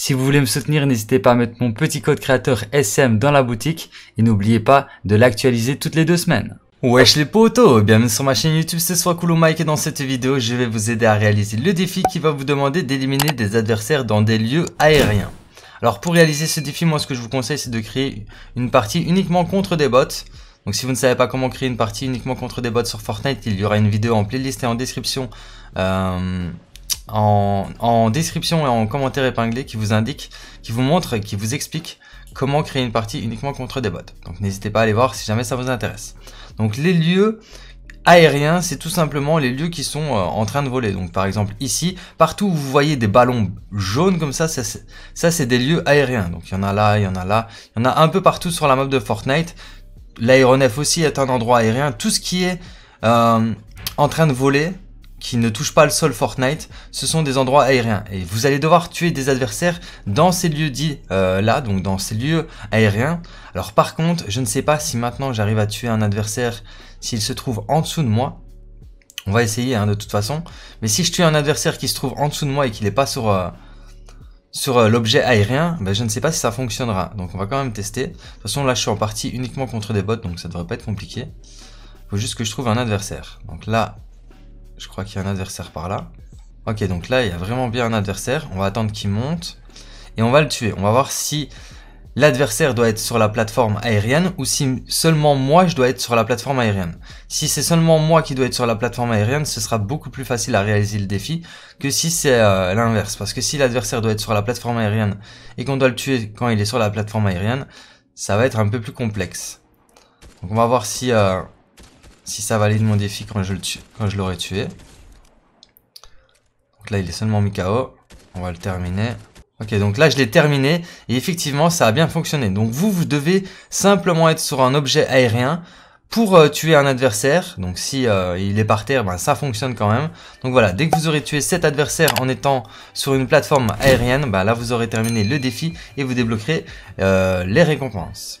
Si vous voulez me soutenir, n'hésitez pas à mettre mon petit code créateur SM dans la boutique et n'oubliez pas de l'actualiser toutes les deux semaines. Wesh les potos, bienvenue sur ma chaîne YouTube, c'est soit Mike et dans cette vidéo, je vais vous aider à réaliser le défi qui va vous demander d'éliminer des adversaires dans des lieux aériens. Alors pour réaliser ce défi, moi ce que je vous conseille c'est de créer une partie uniquement contre des bots. Donc si vous ne savez pas comment créer une partie uniquement contre des bots sur Fortnite, il y aura une vidéo en playlist et en description euh en, description et en commentaire épinglé qui vous indique, qui vous montre qui vous explique comment créer une partie uniquement contre des bots. Donc n'hésitez pas à aller voir si jamais ça vous intéresse. Donc les lieux aériens, c'est tout simplement les lieux qui sont euh, en train de voler. Donc par exemple ici, partout où vous voyez des ballons jaunes comme ça, ça c'est des lieux aériens. Donc il y en a là, il y en a là, il y en a un peu partout sur la map de Fortnite. L'aéronef aussi est un endroit aérien. Tout ce qui est euh, en train de voler, qui ne touchent pas le sol Fortnite, ce sont des endroits aériens. Et vous allez devoir tuer des adversaires dans ces lieux dits euh, là, donc dans ces lieux aériens. Alors par contre, je ne sais pas si maintenant j'arrive à tuer un adversaire s'il se trouve en dessous de moi. On va essayer hein, de toute façon. Mais si je tue un adversaire qui se trouve en dessous de moi et qu'il n'est pas sur... Euh, sur euh, l'objet aérien, ben, je ne sais pas si ça fonctionnera. Donc on va quand même tester. De toute façon là je suis en partie uniquement contre des bots, donc ça devrait pas être compliqué. Faut juste que je trouve un adversaire. Donc là, je crois qu'il y a un adversaire par là. Ok, donc là, il y a vraiment bien un adversaire. On va attendre qu'il monte. Et on va le tuer. On va voir si l'adversaire doit être sur la plateforme aérienne ou si seulement moi, je dois être sur la plateforme aérienne. Si c'est seulement moi qui dois être sur la plateforme aérienne, ce sera beaucoup plus facile à réaliser le défi que si c'est euh, l'inverse. Parce que si l'adversaire doit être sur la plateforme aérienne et qu'on doit le tuer quand il est sur la plateforme aérienne, ça va être un peu plus complexe. Donc on va voir si... Euh, si ça valide mon défi quand je, l'aurai tué. Donc là, il est seulement mis KO. On va le terminer. Ok, donc là, je l'ai terminé. Et effectivement, ça a bien fonctionné. Donc vous, vous devez simplement être sur un objet aérien pour euh, tuer un adversaire. Donc si euh, il est par terre, ben, ça fonctionne quand même. Donc voilà, dès que vous aurez tué cet adversaire en étant sur une plateforme aérienne, ben, là vous aurez terminé le défi et vous débloquerez euh, les récompenses.